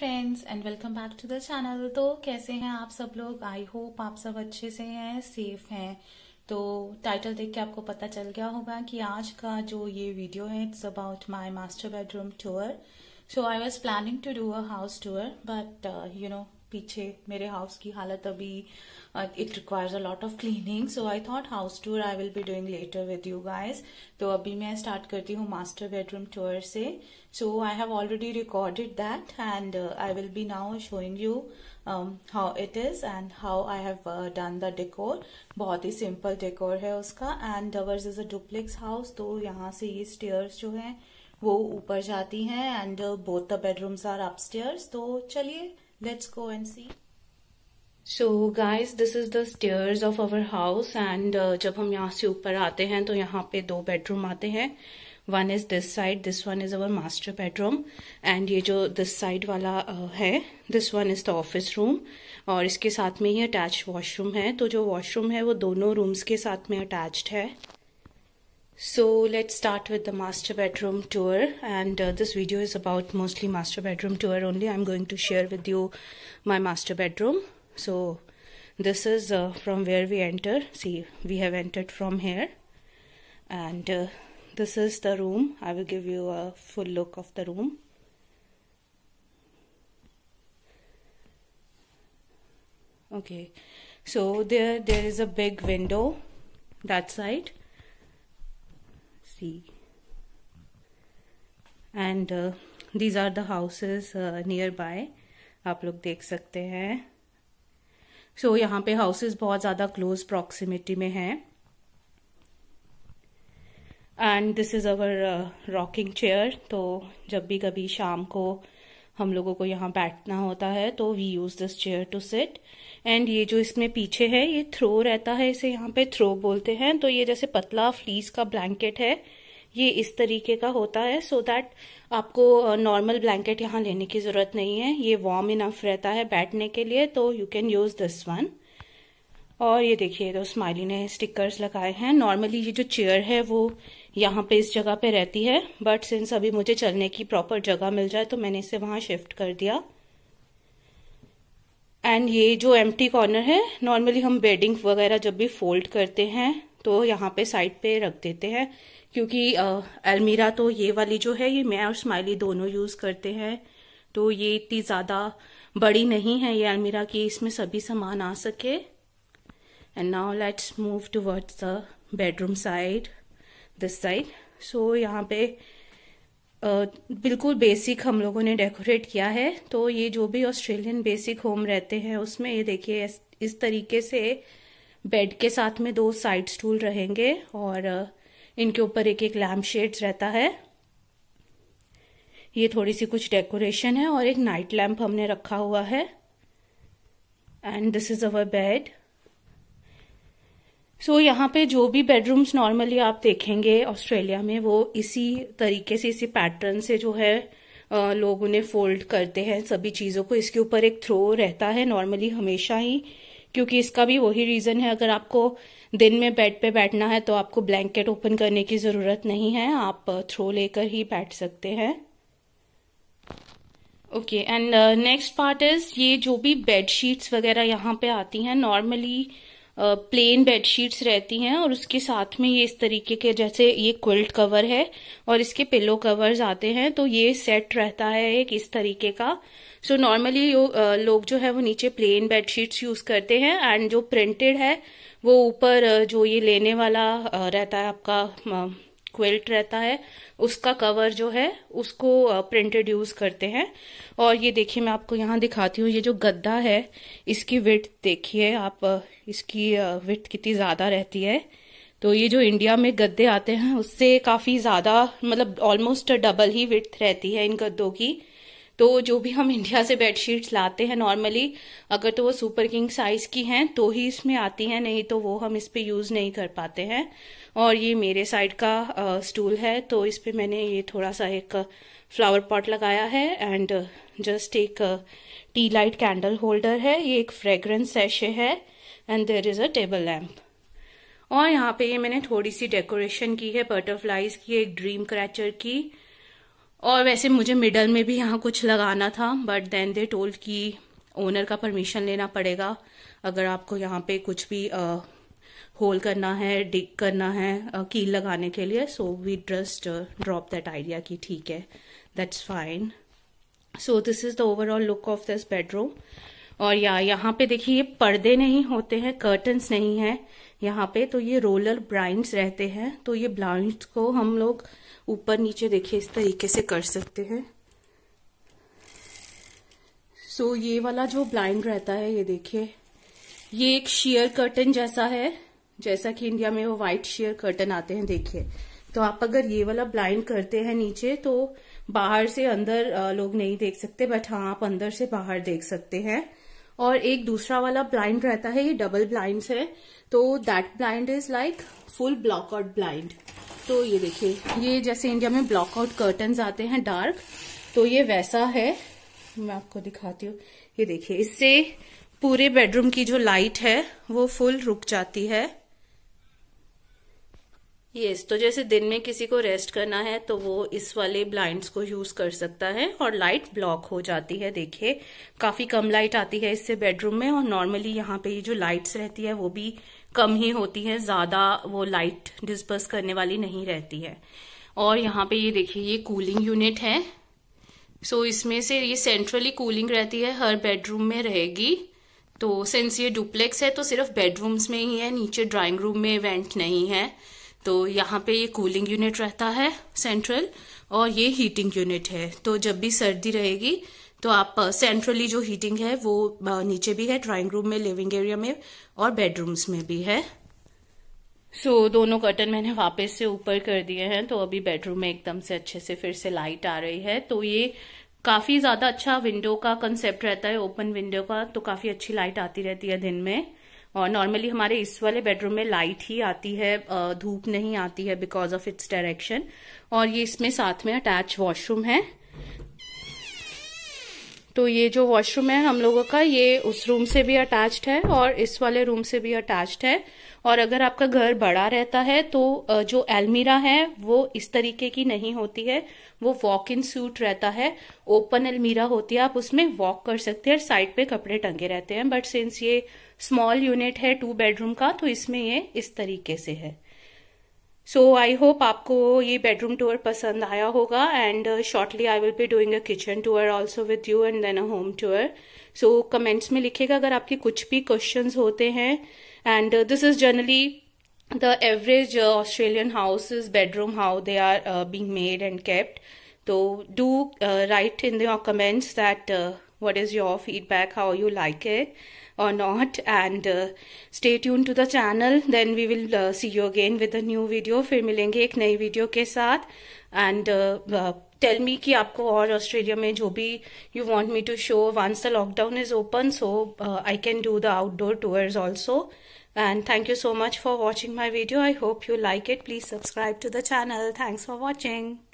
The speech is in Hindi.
Friends and welcome back to the channel तो कैसे हैं आप सब लोग आई होप आप सब अच्छे से हैं सेफ हैं तो टाइटल देख के आपको पता चल गया होगा कि आज का जो ये वीडियो है it's about my master bedroom tour so I was planning to do a house tour but you know पीछे मेरे हाउस की हालत अभी it requires a lot of cleaning so I thought house tour I will be doing later with you guys तो अभी मैं स्टार्ट करती हूँ मास्टर बेडरूम टूर से so I have already recorded that and I will be now showing you how it is and how I have done the decor बहुत ही सिंपल डेकोर है उसका and ours is a duplex house तो यहाँ से ये स्टेयर्स जो है वो ऊपर जाती हैं and both the bedrooms are upstairs तो चलिए let's go and see so guys this is the stairs of our house and जब हम यहाँ से ऊपर आते हैं तो यहाँ पे दो बेडरूम आते हैं one is this side this one is our master bedroom and ये जो दिस साइड वाला uh, है this one is the office room और इसके साथ में ही अटैच वॉशरूम है तो जो वॉशरूम है वो दोनों रूम्स के साथ में अटैच्ड है So let's start with the master bedroom tour and uh, this video is about mostly master bedroom tour only. I'm going to share with you my master bedroom. So this is uh, from where we enter. See we have entered from here and uh, this is the room. I will give you a full look of the room. Okay so there there is a big window that side see. And these are the houses near uh, by आप लोग देख सकते हैं सो so, यहाँ पे हाउसेस बहुत ज़्यादा क्लोज प्रॉक्सिमिटी में हैं and this is our rocking chair तो जब भी कभी शाम को हम लोगों को यहाँ बैठना होता है तो we use this chair to sit and ये जो इसमें पीछे है ये थ्रो रहता है इसे यहाँ पे थ्रो बोलते हैं तो ये जैसे पतला फ्लीस का ब्लैंकेट है ये इस तरीके का होता है सो so दैट आपको नॉर्मल uh, ब्लैंकेट यहाँ लेने की ज़रूरत नहीं है ये वार्म इनफ रहता है बैठने के लिए तो you can use this one और ये देखिए तो स्माइली ने स्टिकर्स लगाए हैं नॉर्मली ये जो चेयर है वो यहाँ पे इस जगह पे रहती है बट सिंस अभी मुझे चलने की प्रॉपर जगह मिल जाए तो मैंने इसे वहां शिफ्ट कर दिया एंड ये जो एम्प्टी कॉर्नर है नॉर्मली हम बेडिंग वगैरह जब भी फोल्ड करते हैं तो यहाँ पे साइड पे रख देते हैं क्योंकि अलमीरा तो ये वाली जो है ये मैं और स्माइली दोनों यूज़ करते हैं तो ये इतनी ज़्यादा बड़ी नहीं है ये अलमीरा की इसमें सभी सामान आ सके and now let's move towards the bedroom side this side so यहाँ पे आ, बिल्कुल बेसिक हम लोगों ने डेकोरेट किया है तो ये जो भी ऑस्ट्रेलियन बेसिक होम रहते हैं उसमें ये देखिए इस तरीके से बेड के साथ में दो साइड स्टूल रहेंगे और इनके ऊपर एक एक लैम्प शेड रहता है ये थोड़ी सी कुछ डेकोरेशन है और एक नाइट लैम्प हमने रखा हुआ है and this is our bed so यहाँ पे जो भी बेडरूम्स नॉर्मली आप देखेंगे ऑस्ट्रेलिया में वो इसी तरीके से इसी पैटर्न से जो है लोग उन्हें फोल्ड करते हैं सभी चीज़ों को इसके ऊपर एक थ्रो रहता है नॉर्मली हमेशा ही क्योंकि इसका भी वही रीज़न है अगर आपको दिन में बेड पे बैठना है तो आपको ब्लैंकेट ओपन करने की ज़रूरत नहीं है आप थ्रो uh, लेकर ही बैठ सकते हैं okay and next part is ये जो भी बेड शीट्स वगैरह यहाँ पे आती हैं नॉर्मली प्लेन बेडशीट्स रहती हैं और उसके साथ में ये इस तरीके के जैसे ये क्विल्ट कवर है और इसके पिलो कवर्स आते हैं तो ये सेट रहता है एक इस तरीके का सो so, नॉर्मली लोग जो है वो नीचे प्लेन बेडशीट्स यूज करते हैं एंड जो प्रिंटेड है वो ऊपर जो ये लेने वाला रहता है आपका क्वेल्ट रहता है उसका कवर जो है उसको प्रिंटेड यूज करते हैं और ये देखिए मैं आपको यहाँ दिखाती हूँ ये जो गद्दा है इसकी विथ देखिए आप इसकी विथ कितनी ज़्यादा रहती है तो ये जो इंडिया में गद्दे आते हैं उससे काफ़ी ज़्यादा मतलब ऑलमोस्ट डबल ही विथ रहती है इन गद्दों की तो जो भी हम इंडिया से बेडशीट्स लाते हैं नॉर्मली अगर तो वो सुपर किंग साइज की हैं तो ही इसमें आती हैं नहीं तो वो हम इस पर यूज़ नहीं कर पाते हैं और ये मेरे साइड का आ, स्टूल है तो इस पर मैंने ये थोड़ा सा एक फ्लावर पॉट लगाया है एंड जस्ट एक टी लाइट कैंडल होल्डर है ये एक फ्रेग्रेंस सेशे है and there is a table lamp और यहाँ पे ये मैंने थोड़ी सी डेकोरेशन की है बटरफ्लाईज की एक ड्रीम क्रैचर की और वैसे मुझे मिडल में भी यहाँ कुछ लगाना था बट देन दे टोल्ड कि ओनर का परमिशन लेना पड़ेगा अगर आपको यहाँ पे कुछ भी होल करना है डिग करना है कील लगाने के लिए so we just drop that idea कि ठीक है that's fine so this is the overall look of this bedroom और या यहाँ पे देखिए ये पर्दे नहीं होते हैं कर्टन्स नहीं है यहाँ पे तो ये रोलर ब्राइंड्स रहते हैं तो ये ब्लाइंड्स को हम लोग ऊपर नीचे देखिए इस तरीके से कर सकते हैं सो so, ये वाला जो ब्लाइंड रहता है ये देखिए ये एक शेयर कर्टन जैसा है जैसा कि इंडिया में वो व्हाइट शेयर कर्टन आते हैं देखिए तो आप अगर ये वाला ब्लाइंड करते हैं नीचे तो बाहर से अंदर लोग नहीं देख सकते बट हाँ आप अंदर से बाहर देख सकते हैं और एक दूसरा वाला ब्लाइंड रहता है ये डबल ब्लाइंड है तो that blind is like full block out blind तो ये देखिए ये जैसे इंडिया में ब्लॉकआउट कर्टन आते हैं डार्क तो ये वैसा है मैं आपको दिखाती हूँ ये देखिए इससे पूरे बेडरूम की जो लाइट है वो फुल रुक जाती है ये yes, तो जैसे दिन में किसी को रेस्ट करना है तो वो इस वाले ब्लाइंड्स को यूज कर सकता है और लाइट ब्लॉक हो जाती है देखिए काफी कम लाइट आती है इससे बेडरूम में और नॉर्मली यहाँ पे ये जो लाइट्स रहती है वो भी कम ही होती है ज्यादा वो लाइट डिस्पर्स करने वाली नहीं रहती है और यहाँ पे ये देखिए ये कूलिंग यूनिट है सो so, इसमें से ये सेंट्रली कूलिंग रहती है हर बेडरूम में रहेगी तो सिंस ये डुप्लेक्स है तो सिर्फ बेडरूम्स में ही है नीचे ड्राइंग रूम में इवेंट नहीं है तो यहाँ पे ये कूलिंग यूनिट रहता है सेंट्रल और ये हीटिंग यूनिट है तो जब भी सर्दी रहेगी तो आप सेंट्रली जो हीटिंग है वो नीचे भी है ड्राइंग रूम में लिविंग एरिया में और बेडरूम्स में भी है सो so, दोनों कर्टन मैंने वापस से ऊपर कर दिए हैं तो अभी बेडरूम में एकदम से अच्छे से फिर से लाइट आ रही है तो ये काफी ज्यादा अच्छा विंडो का कंसेप्ट रहता है ओपन विंडो का तो काफी अच्छी लाइट आती रहती है दिन में और uh, नॉर्मली हमारे इस वाले बेडरूम में लाइट ही आती है uh, धूप नहीं आती है बिकॉज ऑफ इट्स डायरेक्शन और ये इसमें साथ में अटैच वॉशरूम है तो ये जो वॉशरूम है हम लोगों का ये उस रूम से भी अटैच्ड है और इस वाले रूम से भी अटैच्ड है और अगर आपका घर बड़ा रहता है तो जो अलमीरा है वो इस तरीके की नहीं होती है वो वॉक इन सूट रहता है ओपन अलमीरा होती है आप उसमें वॉक कर सकते हैं साइड पे कपड़े टंगे रहते हैं बट सिंस ये स्मॉल यूनिट है टू बेडरूम का तो इसमें ये इस तरीके से है सो आई होप आपको ये बेडरूम टूर पसंद आया होगा and shortly I will be doing a kitchen tour also with you and then a home tour so comments में लिखेगा अगर आपके कुछ भी क्वेश्चन होते हैं and this is generally the average Australian house is bedroom how they are being made and kept तो do write in write comments that what is your feedback how you like it or not and uh, stay tuned to the channel then we will uh, see you again with a new video फिर मिलेंगे एक नई वीडियो के साथ and tell uh, me uh, कि australia और ऑस्ट्रेलिया में जो भी you want me to show once the lockdown is open so I can do the And thank you so much for watching my video. I hope you like it. Please subscribe to the channel. Thanks for watching.